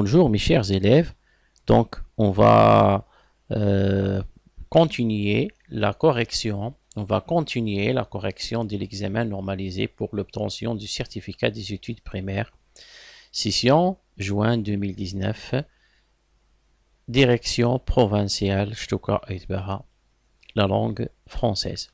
Bonjour mes chers élèves, donc on va euh, continuer la correction, on va continuer la correction de l'examen normalisé pour l'obtention du certificat des études primaires. Session juin 2019, direction provinciale Stuttgart la langue française.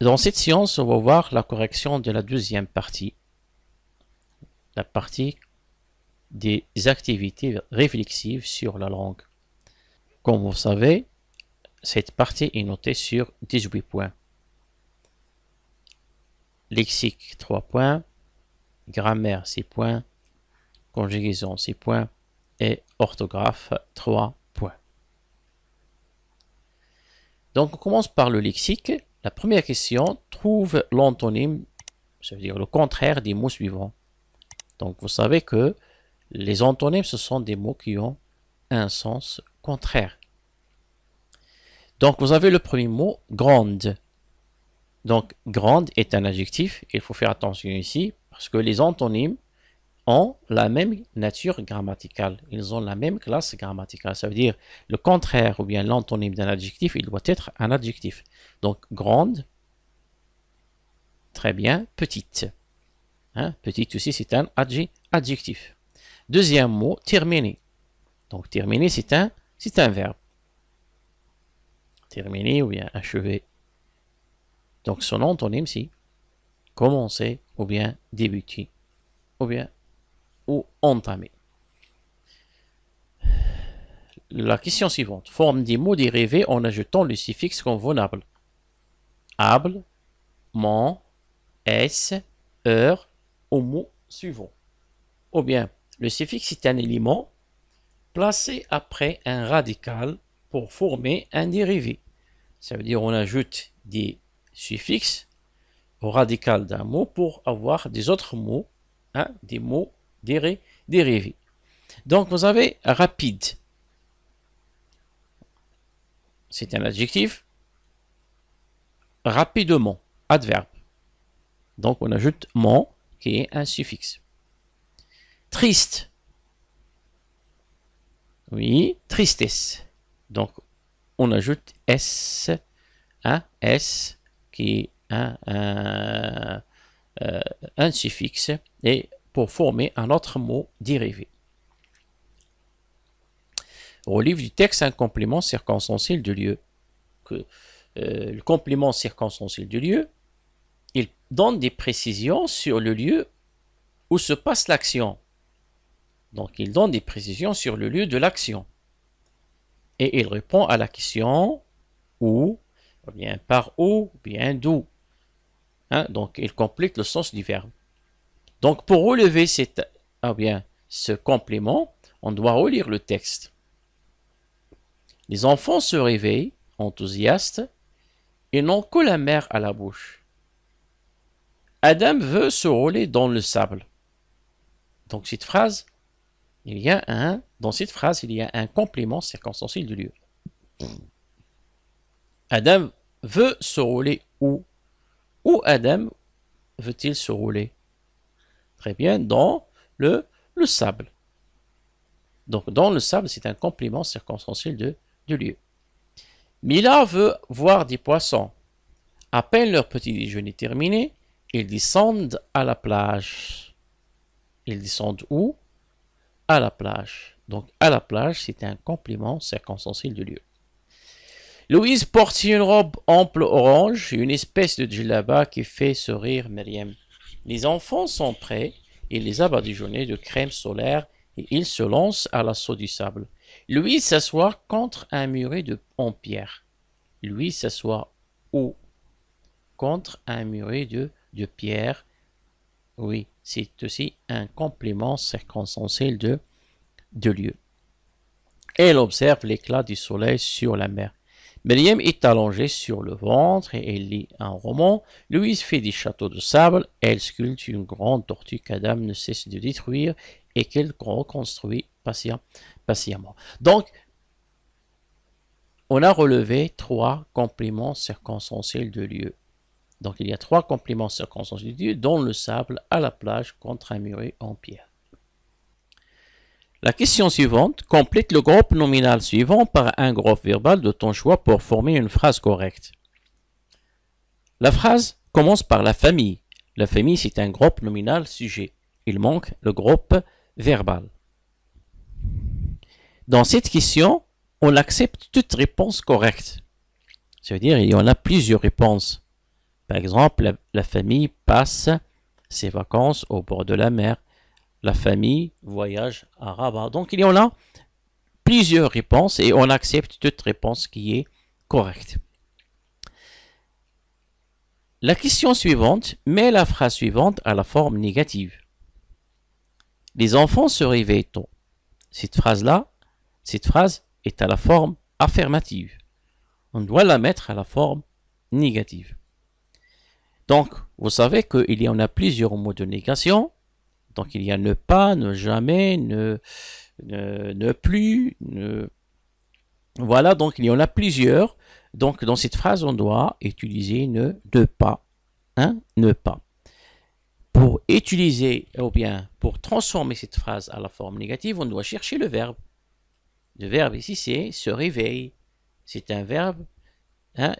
Dans cette séance, on va voir la correction de la deuxième partie la partie des activités réflexives sur la langue. Comme vous savez, cette partie est notée sur 18 points. Lexique 3 points, grammaire 6 points, conjugaison 6 points et orthographe 3 points. Donc on commence par le lexique. La première question, trouve l'antonyme, cest à dire le contraire des mots suivants. Donc vous savez que les antonymes, ce sont des mots qui ont un sens contraire. Donc vous avez le premier mot, grande. Donc grande est un adjectif, il faut faire attention ici, parce que les antonymes ont la même nature grammaticale, ils ont la même classe grammaticale. Ça veut dire le contraire ou bien l'antonyme d'un adjectif, il doit être un adjectif. Donc grande, très bien, petite. Hein, petit aussi, c'est un adjectif. Deuxième mot, terminer. Donc terminer, c'est un, c'est un verbe. Terminer ou bien achever. Donc son antonyme, c'est commencer ou bien débuter ou bien ou entamer. La question suivante. Forme des mots dérivés en ajoutant le suffixe convenable. Able, mon, s, heure, au mot suivant. Ou bien, le suffixe est un élément placé après un radical pour former un dérivé. Ça veut dire on ajoute des suffixes au radical d'un mot pour avoir des autres mots, hein, des mots dérivés. Donc vous avez rapide. C'est un adjectif. Rapidement, adverbe. Donc on ajoute mon qui est un suffixe. Triste. Oui, tristesse. Donc, on ajoute S, à hein, S qui est euh, un, suffixe et pour former un autre mot dérivé. Au livre du texte un complément circonstanciel du lieu. Que, euh, le complément circonstanciel du lieu, donne des précisions sur le lieu où se passe l'action. Donc il donne des précisions sur le lieu de l'action. Et il répond à la question où, ou bien par où, ou bien d'où. Hein, donc il complète le sens du verbe. Donc pour relever ah, bien, ce complément, on doit relire le texte. Les enfants se réveillent, enthousiastes, et n'ont que la mère à la bouche. Adam veut se rouler dans le sable. Donc cette phrase, il y a un, dans cette phrase, il y a un complément circonstanciel du lieu. Adam veut se rouler où Où Adam veut-il se rouler Très bien, dans le, le sable. Donc dans le sable, c'est un complément circonstanciel de, de lieu. Mila veut voir des poissons. À peine leur petit déjeuner terminé, ils descendent à la plage. Ils descendent où À la plage. Donc à la plage, c'est un complément circonstanciel de lieu. Louise porte une robe ample orange, une espèce de djellaba qui fait sourire Myriam. Les enfants sont prêts, il les a badigeonnés de crème solaire et ils se lancent à l'assaut du sable. Louise s'assoit contre un muret de, en pierre. Louise s'assoit où Contre un muret de de Pierre. Oui, c'est aussi un complément circonstanciel de, lieu. Elle observe l'éclat du soleil sur la mer. Miriam est allongée sur le ventre et elle lit un roman. Louise fait des châteaux de sable. Elle sculpte une grande tortue qu'Adam ne cesse de détruire et qu'elle reconstruit patiemment. Donc, on a relevé trois compléments circonstanciels de lieu. Donc il y a trois compléments circonstances du Dieu, dont le sable à la plage contre un muret en pierre. La question suivante complète le groupe nominal suivant par un groupe verbal de ton choix pour former une phrase correcte. La phrase commence par la famille. La famille, c'est un groupe nominal sujet. Il manque le groupe verbal. Dans cette question, on accepte toute réponse correcte. C'est-à-dire, il y en a plusieurs réponses. Par exemple, la, famille passe ses vacances au bord de la mer. La famille voyage à Rabat. Donc il y en a plusieurs réponses et on accepte toute réponse qui est correcte. La question suivante met la phrase suivante à la forme négative. Les enfants se réveillent tôt. Cette phrase-là, cette phrase est à la forme affirmative. On doit la mettre à la forme négative. Donc, vous savez qu'il y en a plusieurs mots de négation. Donc, il y a ne pas, ne jamais, ne, ne, plus, ne... Voilà, donc il y en a plusieurs. Donc, dans cette phrase, on doit utiliser ne, de pas, hein, ne pas. Pour utiliser, ou bien pour transformer cette phrase à la forme négative, on doit chercher le verbe. Le verbe ici, c'est se réveille. C'est un verbe hein,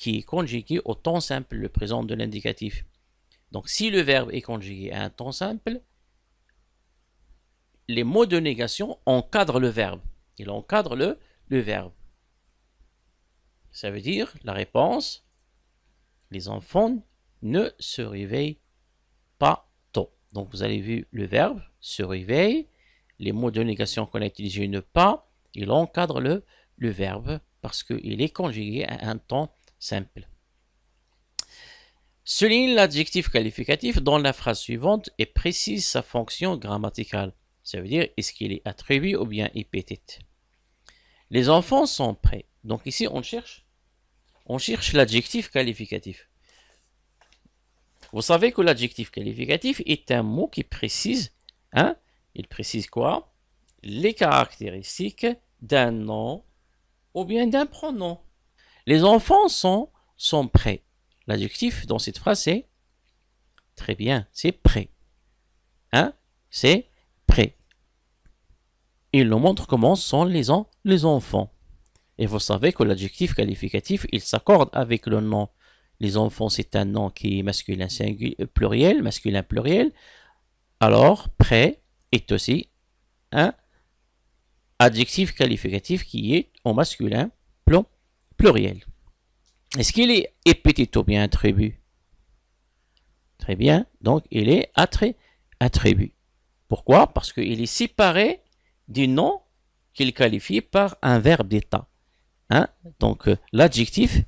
qui est conjugué au temps simple, le présent de l'indicatif. Donc si le verbe est conjugué à un temps simple, les mots de négation encadrent le verbe. Il encadre le, le verbe. Ça veut dire la réponse, les enfants ne se réveillent pas tôt. Donc vous avez vu le verbe, se réveille, les mots de négation qu'on a utilisés ne pas, il encadre le, le verbe parce qu'il est conjugué à un temps Simple. Souligne l'adjectif qualificatif dans la phrase suivante et précise sa fonction grammaticale. Ça veut dire est-ce qu'il est attribué ou bien épithète. Les enfants sont prêts. Donc ici, on cherche, on cherche l'adjectif qualificatif. Vous savez que l'adjectif qualificatif est un mot qui précise, hein, il précise quoi Les caractéristiques d'un nom ou bien d'un pronom. Les enfants sont, sont prêts. L'adjectif dans cette phrase, est très bien, c'est prêt. Hein C'est prêt. Il nous montre comment sont les, les enfants. Et vous savez que l'adjectif qualificatif, il s'accorde avec le nom. Les enfants, c'est un nom qui est masculin pluriel, masculin pluriel. Alors, prêt est aussi un adjectif qualificatif qui est au masculin pluriel pluriel. Est-ce qu'il est ou bien attribut Très bien, donc il est attribut. Pourquoi Parce qu'il est séparé du nom qu'il qualifie par un verbe d'état. Hein? Donc euh, l'adjectif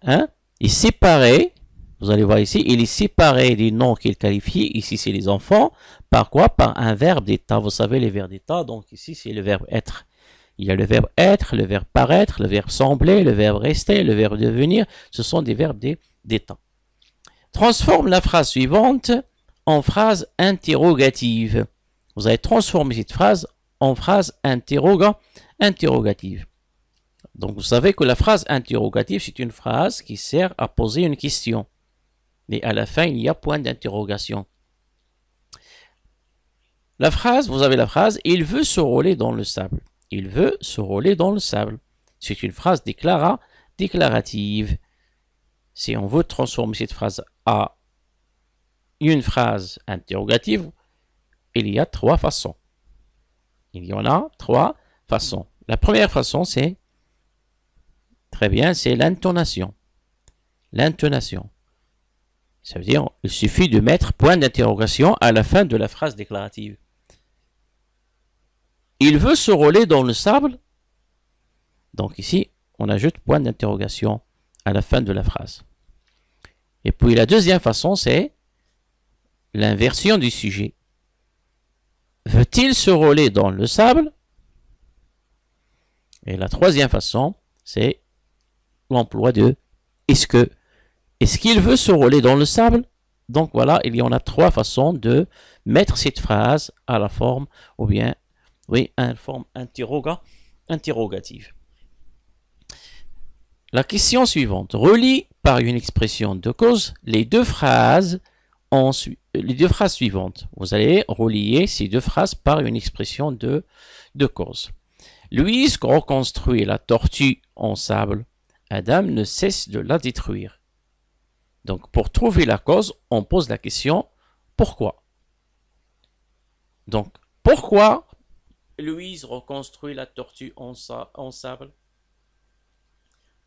hein, est séparé, vous allez voir ici, il est séparé du nom qu'il qualifie, ici c'est les enfants, par quoi Par un verbe d'état. Vous savez les verbes d'état, donc ici c'est le verbe être. Il y a le verbe être, le verbe paraître, le verbe sembler, le verbe rester, le verbe devenir. Ce sont des verbes des, temps. Transforme la phrase suivante en phrase interrogative. Vous allez transformer cette phrase en phrase interrogative. Donc vous savez que la phrase interrogative, c'est une phrase qui sert à poser une question. Mais à la fin, il y a point d'interrogation. La phrase, vous avez la phrase, il veut se rouler dans le sable. Il veut se rouler dans le sable. C'est une phrase déclarative. Si on veut transformer cette phrase à une phrase interrogative, il y a trois façons. Il y en a trois façons. La première façon, c'est très bien, c'est l'intonation. L'intonation. Ça veut dire, il suffit de mettre point d'interrogation à la fin de la phrase déclarative. Il veut se rouler dans le sable. Donc ici, on ajoute point d'interrogation à la fin de la phrase. Et puis la deuxième façon, c'est l'inversion du sujet. Veut-il se rouler dans le sable Et la troisième façon, c'est l'emploi de est-ce que. Est-ce qu'il veut se rouler dans le sable Donc voilà, il y en a trois façons de mettre cette phrase à la forme ou bien oui, une forme interrogative. La question suivante relie par une expression de cause les deux phrases euh, les deux phrases suivantes. Vous allez relier ces deux phrases par une expression de, de cause. Louise reconstruit la tortue en sable. Adam ne cesse de la détruire. Donc, pour trouver la cause, on pose la question pourquoi. Donc, pourquoi Louise reconstruit la tortue en, sable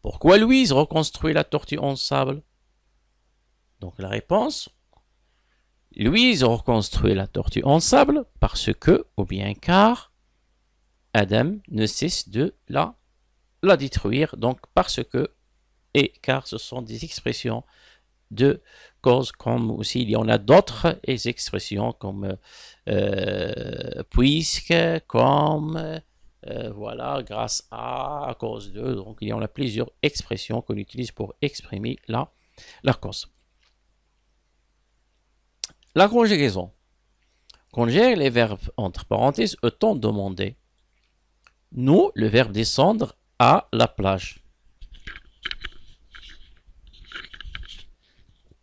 Pourquoi Louise reconstruit la tortue en sable Donc la réponse, Louise reconstruit la tortue en sable parce que, ou bien car, Adam ne cesse de la, la détruire. Donc parce que et car ce sont des expressions de cause, comme aussi il y en a d'autres expressions comme euh, puisque, comme, euh, voilà, grâce à, à cause de. Donc il y en a plusieurs expressions qu'on utilise pour exprimer la, la cause. La conjugaison. Conjugue les verbes entre parenthèses, autant demander. Nous, le verbe descendre à la plage.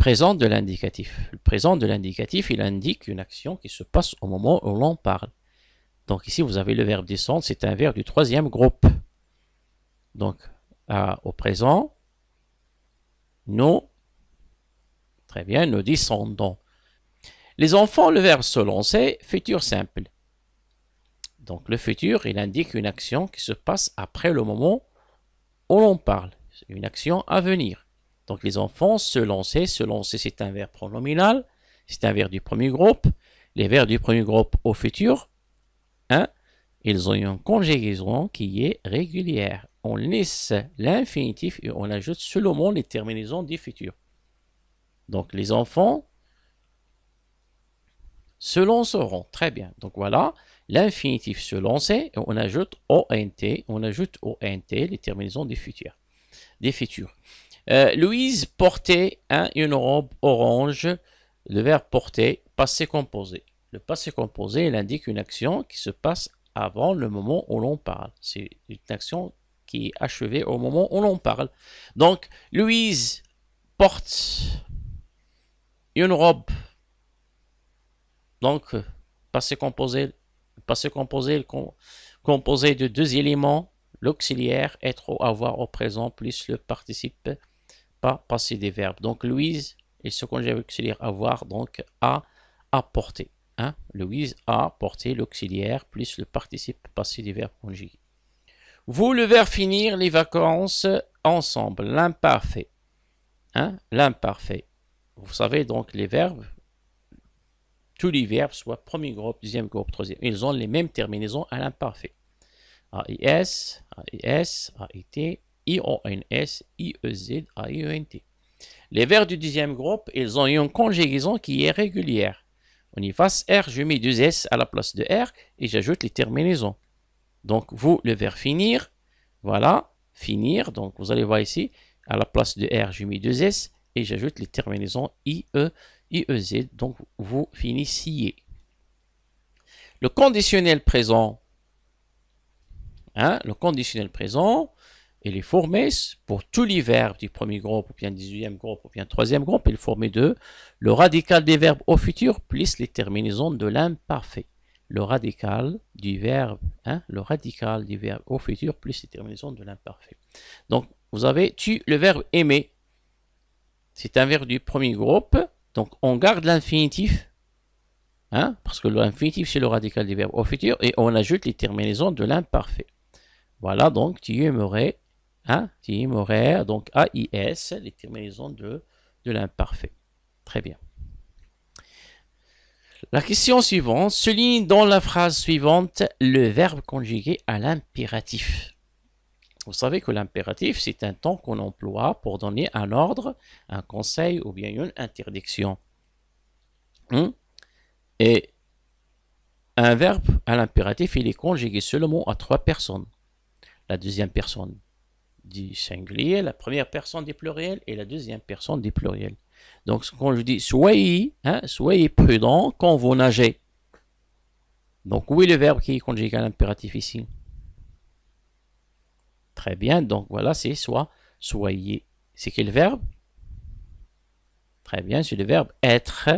présent de l'indicatif. Le présent de l'indicatif, il indique une action qui se passe au moment où l'on parle. Donc ici, vous avez le verbe descendre, c'est un verbe du troisième groupe. Donc, au présent, nous, très bien, nous descendons. Les enfants, le verbe se lancer, futur simple. Donc le futur, il indique une action qui se passe après le moment où l'on parle. Une action à venir. Donc les enfants, se lancer, se lancer, c'est un verbe pronominal, c'est un verbe du premier groupe. Les verbes du premier groupe au futur, hein, ils ont une conjugaison qui est régulière. On laisse l'infinitif et on ajoute seulement les terminaisons des futurs. Donc les enfants se lanceront. Très bien. Donc voilà, l'infinitif se lancer et on ajoute ONT, on ajoute ONT les terminaisons des futurs. Des futurs. Euh, Louise portait hein, une robe orange. Le verbe porter, passé composé. Le passé composé, il indique une action qui se passe avant le moment où l'on parle. C'est une action qui est achevée au moment où l'on parle. Donc, Louise porte une robe. Donc, passé composé, passé composé, composé de deux éléments, l'auxiliaire, être ou avoir au présent, plus le participe pas passer des verbes. Donc Louise est ce conjugue auxiliaire avoir, donc a apporté. Hein? Louise a porté l'auxiliaire plus le participe passé des verbes conjugués. Vous, le verbe finir les vacances ensemble, l'imparfait. Hein? L'imparfait. Vous savez donc les verbes, tous les verbes, soit premier groupe, deuxième groupe, troisième, ils ont les mêmes terminaisons à l'imparfait. a AIS, AIT, I-O-N-S, I-E-Z, A-I-E-N-T. Les verbes du deuxième groupe, ils ont une conjugaison qui est régulière. On y passe R, je mets deux S à la place de R et j'ajoute les terminaisons. Donc, vous, le verbe finir, voilà, finir. Donc, vous allez voir ici, à la place de R, je mets deux S et j'ajoute les terminaisons I, e, I, E, E, Z. Donc, vous finissiez. Le conditionnel présent, hein, le conditionnel présent, et les former pour tous les verbes du premier groupe, ou bien 18e groupe, ou bien 3e groupe, et est formé de le radical des verbes au futur plus les terminaisons de l'imparfait. Le radical du verbe, hein, le radical du verbe au futur plus les terminaisons de l'imparfait. Donc, vous avez tu le verbe aimer. C'est un verbe du premier groupe, donc on garde l'infinitif, hein, parce que l'infinitif c'est le radical des verbes au futur, et on ajoute les terminaisons de l'imparfait. Voilà donc, tu aimerais Hein? Tim horaire, donc AIS, les terminaisons de, de l'imparfait. Très bien. La question suivante souligne dans la phrase suivante le verbe conjugué à l'impératif. Vous savez que l'impératif, c'est un temps qu'on emploie pour donner un ordre, un conseil ou bien une interdiction. Hmm? Et un verbe à l'impératif, il est conjugué seulement à trois personnes. La deuxième personne du singulier, la première personne du pluriel et la deuxième personne du pluriel. Donc, quand je dis soyez, hein, soyez prudent quand vous nagez. Donc, où est le verbe qui est conjugué à l'impératif ici Très bien, donc voilà, c'est soit, soyez. C'est quel verbe Très bien, c'est le verbe être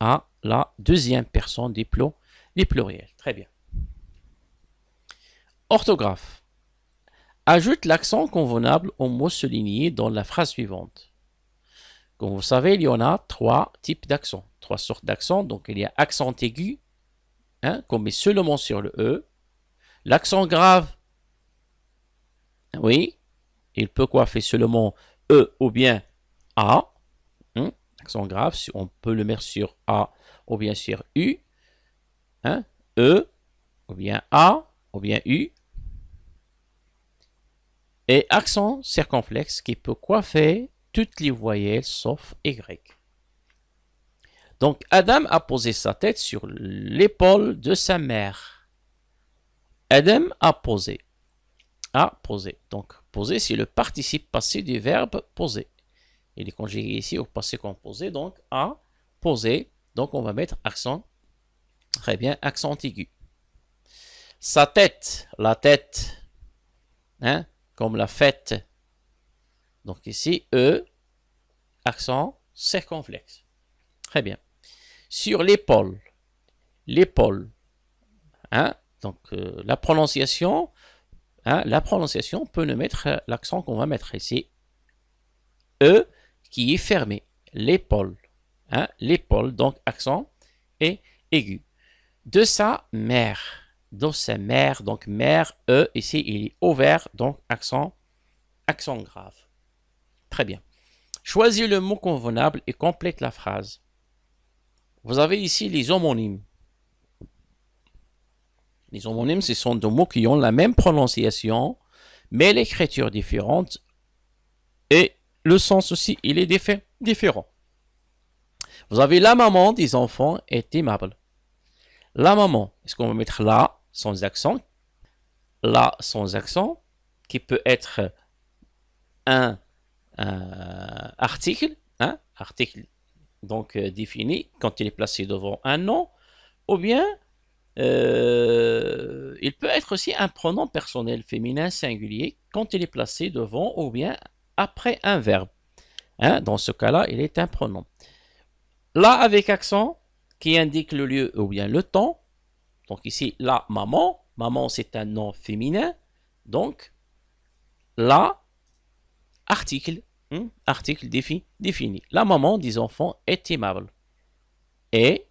à la deuxième personne du pluriel. Très bien. Orthographe. Ajoute l'accent convenable au mot souligné dans la phrase suivante. Comme vous savez, il y en a trois types d'accents, trois sortes d'accents. Donc, il y a accent aigu, hein, qu'on met seulement sur le E. L'accent grave, oui, il peut coiffer seulement E ou bien A. L'accent hein. accent grave, on peut le mettre sur A ou bien sur U. Hein. e ou bien A ou bien U et accent circonflexe qui peut coiffer toutes les voyelles sauf Y. Donc Adam a posé sa tête sur l'épaule de sa mère. Adam a posé. A posé. Donc posé, c'est le participe passé du verbe poser. Il est conjugué ici au passé composé, donc a posé. Donc on va mettre accent, très bien, accent aigu. Sa tête, la tête. Hein? comme la fête. Donc ici, E, accent circonflexe. Très bien. Sur l'épaule. L'épaule. Hein? Donc euh, la prononciation, hein, la prononciation peut ne mettre euh, l'accent qu'on va mettre ici. E qui est fermé. L'épaule. Hein? L'épaule, donc accent est aigu. De sa mère dans sa mère, donc mère, E, ici il est au donc accent, accent grave. Très bien. Choisis le mot convenable et complète la phrase. Vous avez ici les homonymes. Les homonymes, ce sont deux mots qui ont la même prononciation, mais l'écriture différente et le sens aussi, il est différent. Vous avez la maman des enfants est aimable. La maman, est-ce qu'on va mettre là sans accent, la sans accent, qui peut être un, euh, article, un hein, article donc euh, défini quand il est placé devant un nom, ou bien euh, il peut être aussi un pronom personnel féminin singulier quand il est placé devant ou bien après un verbe. Hein, dans ce cas-là, il est un pronom. Là, avec accent, qui indique le lieu ou bien le temps, donc ici, la maman, maman c'est un nom féminin, donc la article, hmm, article défini. La maman des enfants est aimable. Et,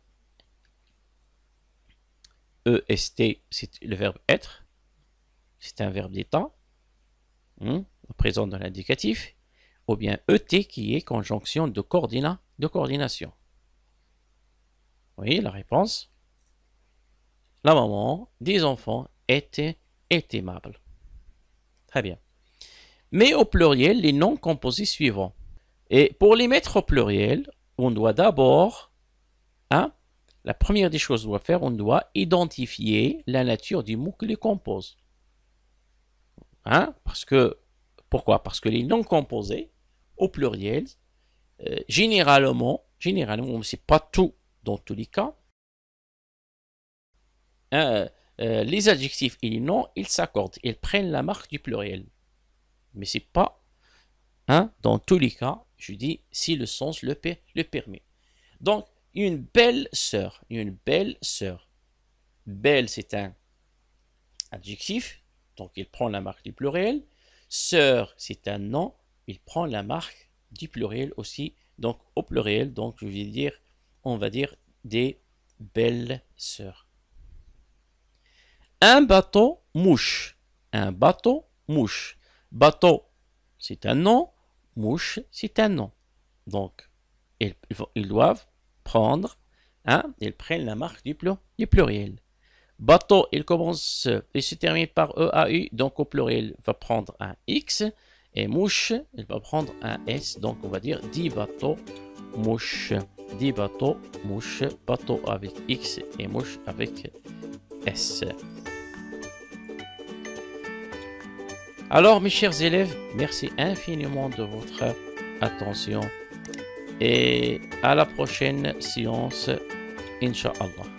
EST, c'est le verbe être, c'est un verbe d'état, hmm, présent dans l'indicatif, ou bien ET qui est conjonction de, de coordination. Vous voyez la réponse la maman des enfants était, est aimable. Très bien. Mais au pluriel, les noms composés suivants. Et pour les mettre au pluriel, on doit d'abord, hein, la première des choses qu'on doit faire, on doit identifier la nature du mot qui les compose. Hein, parce que, pourquoi Parce que les noms composés, au pluriel, euh, généralement, généralement, généralement, c'est pas tout dans tous les cas, euh, euh, les adjectifs et les noms, ils s'accordent, ils prennent la marque du pluriel. Mais c'est pas, hein, dans tous les cas, je dis si le sens le, le permet. Donc, une belle sœur, une belle sœur. Belle, c'est un adjectif, donc il prend la marque du pluriel. Sœur, c'est un nom, il prend la marque du pluriel aussi, donc au pluriel, donc je vais dire, on va dire des belles sœurs. Un bateau mouche. Un bateau mouche. Bateau, c'est un nom. Mouche, c'est un nom. Donc, ils, doivent prendre, hein, ils prennent la marque du, pluriel. Bateau, il commence et se termine par EAU, donc au pluriel, va prendre un X. Et mouche, il va prendre un S, donc on va dire 10 bateaux mouche. 10 bateaux mouche, bateau avec X et mouche avec S. Alors mes chers élèves, merci infiniment de votre attention et à la prochaine séance, Inch'Allah.